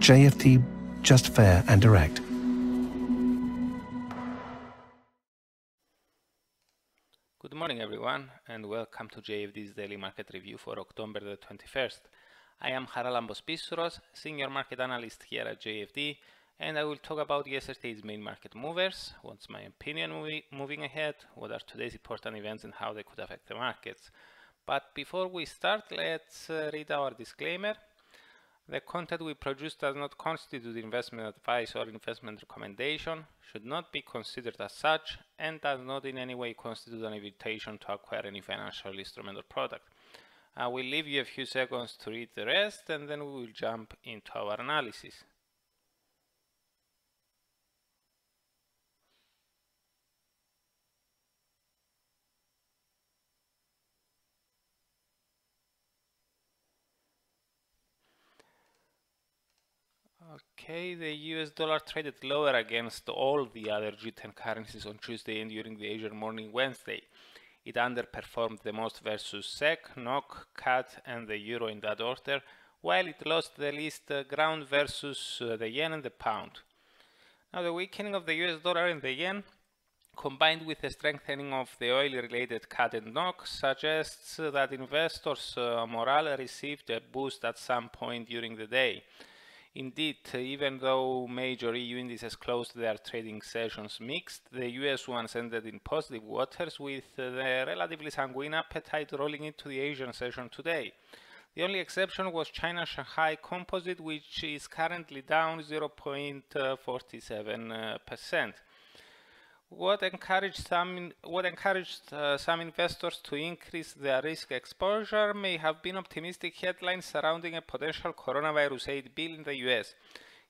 JFT, just fair and direct. Good morning everyone and welcome to JFD's daily market review for October the 21st. I am Haralambos Pisuros, senior market analyst here at JFD and I will talk about yesterday's main market movers, what's my opinion moving ahead, what are today's important events and how they could affect the markets. But before we start, let's uh, read our disclaimer. The content we produce does not constitute investment advice or investment recommendation, should not be considered as such, and does not in any way constitute an invitation to acquire any financial instrument or product. I will leave you a few seconds to read the rest and then we will jump into our analysis. Okay, the US dollar traded lower against all the other G10 currencies on Tuesday and during the Asian morning Wednesday. It underperformed the most versus SEC, NOK, CAD and the euro in that order, while it lost the least uh, ground versus uh, the yen and the pound. Now the weakening of the US dollar and the yen combined with the strengthening of the oil-related CAD and NOK suggests that investors' uh, morale received a boost at some point during the day. Indeed, even though major EU indices closed their trading sessions mixed, the US ones ended in positive waters with uh, the relatively sanguine appetite rolling into the Asian session today. The only exception was China Shanghai Composite, which is currently down 0.47% what encouraged some what encouraged uh, some investors to increase their risk exposure may have been optimistic headlines surrounding a potential coronavirus aid bill in the US.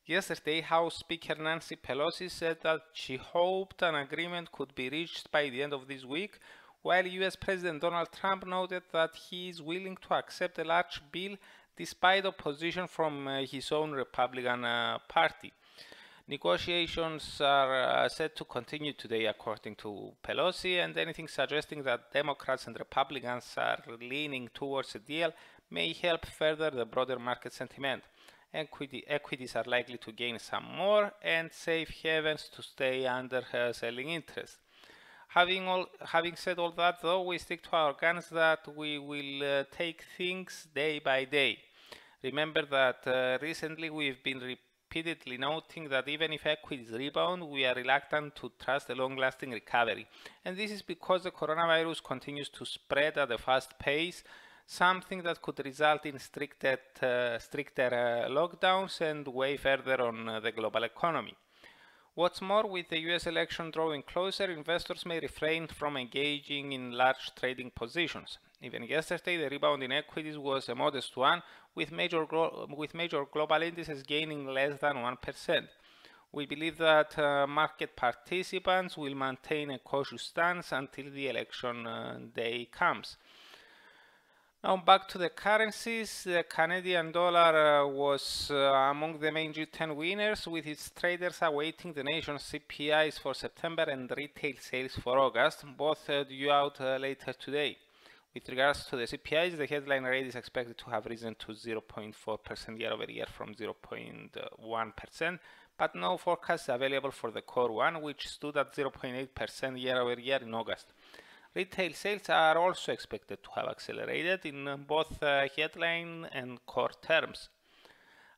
Yesterday, House Speaker Nancy Pelosi said that she hoped an agreement could be reached by the end of this week, while US President Donald Trump noted that he is willing to accept a large bill despite opposition from uh, his own Republican uh, Party. Negotiations are uh, said to continue today, according to Pelosi, and anything suggesting that Democrats and Republicans are leaning towards a deal may help further the broader market sentiment. Equity, equities are likely to gain some more and safe havens to stay under her selling interest. Having, all, having said all that, though, we stick to our guns that we will uh, take things day by day. Remember that uh, recently we've been repeatedly noting that even if equities rebound, we are reluctant to trust a long-lasting recovery. And this is because the coronavirus continues to spread at a fast pace, something that could result in stricted, uh, stricter uh, lockdowns and way further on uh, the global economy. What's more, with the US election drawing closer, investors may refrain from engaging in large trading positions. Even yesterday, the rebound in equities was a modest one, with major, with major global indices gaining less than 1%. We believe that uh, market participants will maintain a cautious stance until the election uh, day comes. Now back to the currencies, the Canadian dollar uh, was uh, among the main G10 winners with its traders awaiting the nation's CPIs for September and retail sales for August, both uh, due out uh, later today. With regards to the CPIs, the headline rate is expected to have risen to 0.4% year over year from 0.1%, but no forecast available for the core one, which stood at 0.8% year over year in August. Retail sales are also expected to have accelerated in both uh, headline and core terms.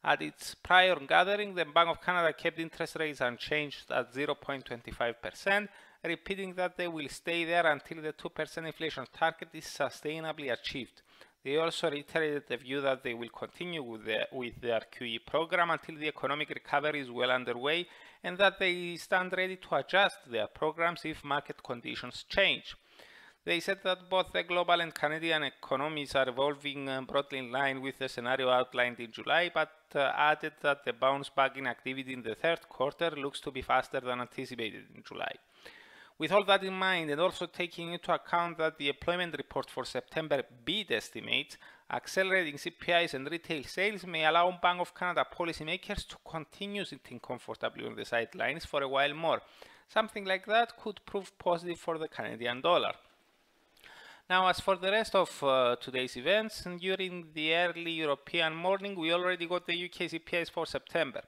At its prior gathering, the Bank of Canada kept interest rates unchanged at 0.25%, repeating that they will stay there until the 2% inflation target is sustainably achieved. They also reiterated the view that they will continue with, the, with their QE program until the economic recovery is well underway and that they stand ready to adjust their programs if market conditions change. They said that both the global and Canadian economies are evolving uh, broadly in line with the scenario outlined in July, but uh, added that the bounce back in activity in the third quarter looks to be faster than anticipated in July. With all that in mind, and also taking into account that the employment report for September beat estimates, accelerating CPIs and retail sales may allow Bank of Canada policymakers to continue sitting comfortably on the sidelines for a while more. Something like that could prove positive for the Canadian dollar. Now, as for the rest of uh, today's events, during the early European morning, we already got the UK CPIs for September.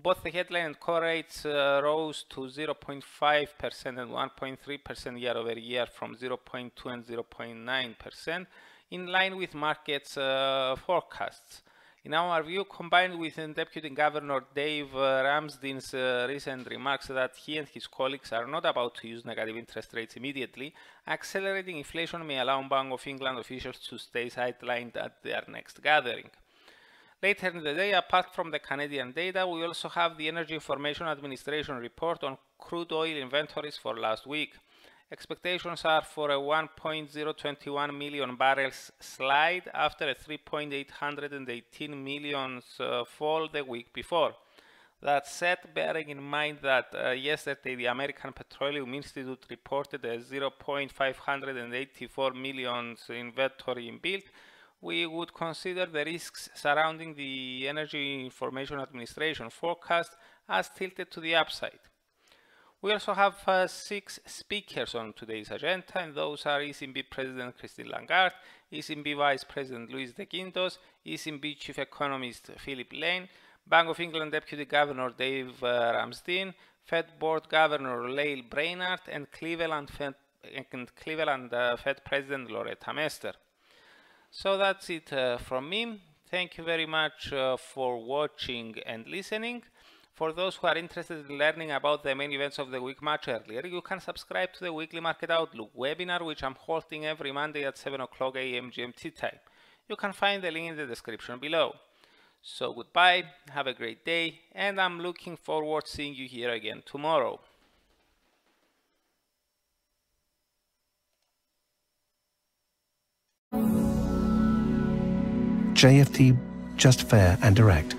Both the headline and core rates uh, rose to 0.5% and 1.3% year over year from 0.2 and 0.9%, in line with markets' uh, forecasts. In our view, combined with Deputy Governor Dave uh, Ramsden's uh, recent remarks that he and his colleagues are not about to use negative interest rates immediately, accelerating inflation may allow Bank of England officials to stay sidelined at their next gathering. Later in the day, apart from the Canadian data, we also have the Energy Information Administration report on crude oil inventories for last week. Expectations are for a 1.021 million barrels slide after a 3.818 million uh, fall the week before. That said, bearing in mind that uh, yesterday the American Petroleum Institute reported a 0.584 million inventory in build, we would consider the risks surrounding the Energy Information Administration forecast as tilted to the upside. We also have uh, six speakers on today's agenda, and those are ECB President Christine Lagarde, ECB Vice President Luis de Guindos, ECB Chief Economist Philip Lane, Bank of England Deputy Governor Dave uh, Ramsden, Fed Board Governor Lael Brainard, and Cleveland Fed, and Cleveland, uh, Fed President Loretta Mester. So that's it uh, from me. Thank you very much uh, for watching and listening. For those who are interested in learning about the main events of the week much earlier, you can subscribe to the weekly Market Outlook webinar, which I'm holding every Monday at 7 o'clock AM GMT time. You can find the link in the description below. So goodbye, have a great day, and I'm looking forward seeing you here again tomorrow. JFT, just fair and direct.